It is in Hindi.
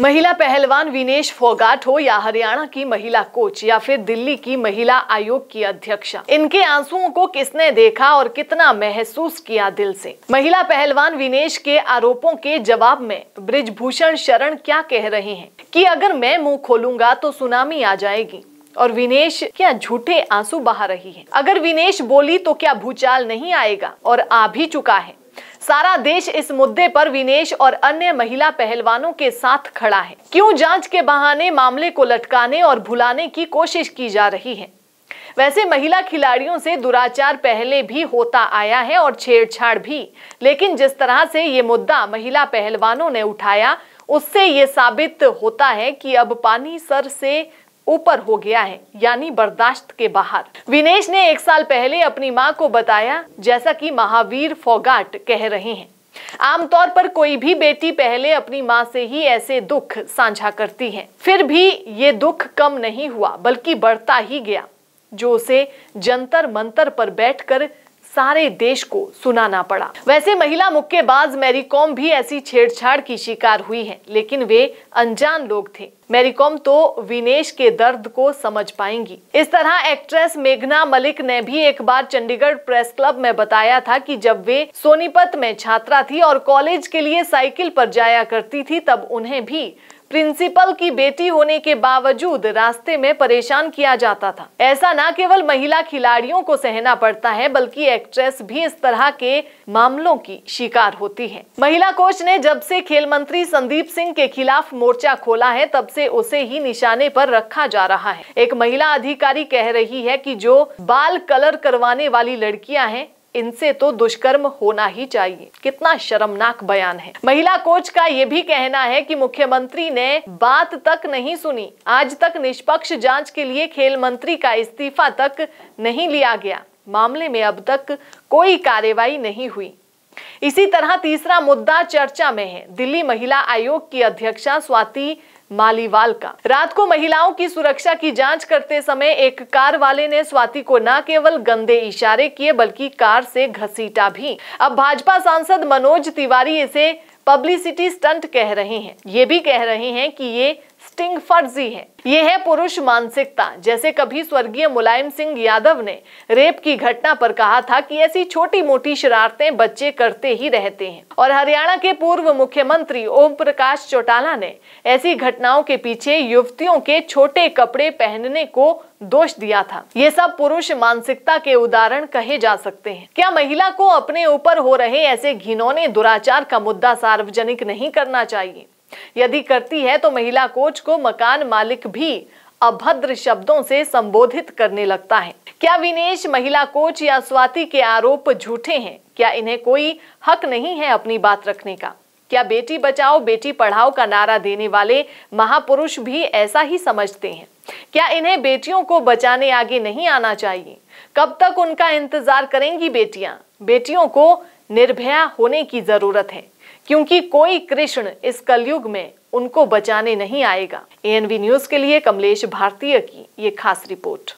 महिला पहलवान विनेश फोगाट हो या हरियाणा की महिला कोच या फिर दिल्ली की महिला आयोग की अध्यक्षा इनके आंसुओं को किसने देखा और कितना महसूस किया दिल से महिला पहलवान विनेश के आरोपों के जवाब में ब्रिजभूषण शरण क्या कह रहे हैं कि अगर मैं मुंह खोलूंगा तो सुनामी आ जाएगी और विनेश क्या झूठे आंसू बहा रही है अगर विनेश बोली तो क्या भूचाल नहीं आएगा और आ भी चुका है सारा देश इस मुद्दे पर विनेश और अन्य महिला पहलवानों के साथ खड़ा है क्यों जांच के बहाने मामले को लटकाने और भुलाने की कोशिश की जा रही है वैसे महिला खिलाड़ियों से दुराचार पहले भी होता आया है और छेड़छाड़ भी लेकिन जिस तरह से ये मुद्दा महिला पहलवानों ने उठाया उससे ये साबित होता है कि अब पानी सर से ऊपर हो गया है यानी बर्दाश्त के बाहर विनेश ने एक साल पहले अपनी माँ को बताया जैसा कि महावीर फोगाट कह रहे हैं आमतौर पर कोई भी बेटी पहले अपनी माँ से ही ऐसे दुख साझा करती है फिर भी ये दुख कम नहीं हुआ बल्कि बढ़ता ही गया जो उसे जंतर मंतर पर बैठकर सारे देश को सुनाना पड़ा वैसे महिला मुक्केबाज मैरी कॉम भी ऐसी छेड़छाड़ की शिकार हुई है लेकिन वे अनजान लोग थे कॉम तो विनेश के दर्द को समझ पाएंगी इस तरह एक्ट्रेस मेघना मलिक ने भी एक बार चंडीगढ़ प्रेस क्लब में बताया था कि जब वे सोनीपत में छात्रा थी और कॉलेज के लिए साइकिल पर जाया करती थी तब उन्हें भी प्रिंसिपल की बेटी होने के बावजूद रास्ते में परेशान किया जाता था ऐसा न केवल महिला खिलाड़ियों को सहना पड़ता है बल्कि एक्ट्रेस भी इस तरह के मामलों की शिकार होती है महिला कोच ने जब से खेल मंत्री संदीप सिंह के खिलाफ मोर्चा खोला है तब से उसे ही निशाने पर रखा जा रहा है एक महिला अधिकारी कह रही है की जो बाल कलर करवाने वाली लड़कियाँ हैं इनसे तो दुष्कर्म होना ही चाहिए कितना शर्मनाक बयान है महिला कोच का ये भी कहना है कि मुख्यमंत्री ने बात तक नहीं सुनी आज तक निष्पक्ष जांच के लिए खेल मंत्री का इस्तीफा तक नहीं लिया गया मामले में अब तक कोई कार्यवाही नहीं हुई इसी तरह तीसरा मुद्दा चर्चा में है दिल्ली महिला आयोग की अध्यक्षा स्वाति मालीवाल का रात को महिलाओं की सुरक्षा की जांच करते समय एक कार वाले ने स्वाति को न केवल गंदे इशारे किए बल्कि कार से घसीटा भी अब भाजपा सांसद मनोज तिवारी इसे पब्लिसिटी स्टंट कह रहे हैं ये भी कह रहे हैं कि ये स्टिंग फर्जी है ये है पुरुष मानसिकता जैसे कभी स्वर्गीय मुलायम सिंह यादव ने रेप की घटना पर कहा था कि ऐसी छोटी मोटी शरारतें बच्चे करते ही रहते हैं और हरियाणा के पूर्व मुख्यमंत्री ओम प्रकाश चौटाला ने ऐसी घटनाओं के पीछे युवतियों के छोटे कपड़े पहनने को दोष दिया था ये सब पुरुष मानसिकता के उदाहरण कहे जा सकते हैं क्या महिला को अपने ऊपर हो रहे ऐसे घिनौने दुराचार का मुद्दा सार्वजनिक नहीं करना चाहिए यदि करती है तो महिला कोच को मकान मालिक भी अभद्र शब्दों से संबोधित करने लगता है क्या विनेश महिला कोच या स्वाति के आरोप झूठे हैं क्या इन्हें कोई हक नहीं है अपनी बात रखने का क्या बेटी बचाओ बेटी पढ़ाओ का नारा देने वाले महापुरुष भी ऐसा ही समझते हैं क्या इन्हें बेटियों को बचाने आगे नहीं आना चाहिए कब तक उनका इंतजार करेंगी बेटियां बेटियों को निर्भया होने की जरूरत है क्योंकि कोई कृष्ण इस कलयुग में उनको बचाने नहीं आएगा एएनवी न्यूज के लिए कमलेश भारतीय की ये खास रिपोर्ट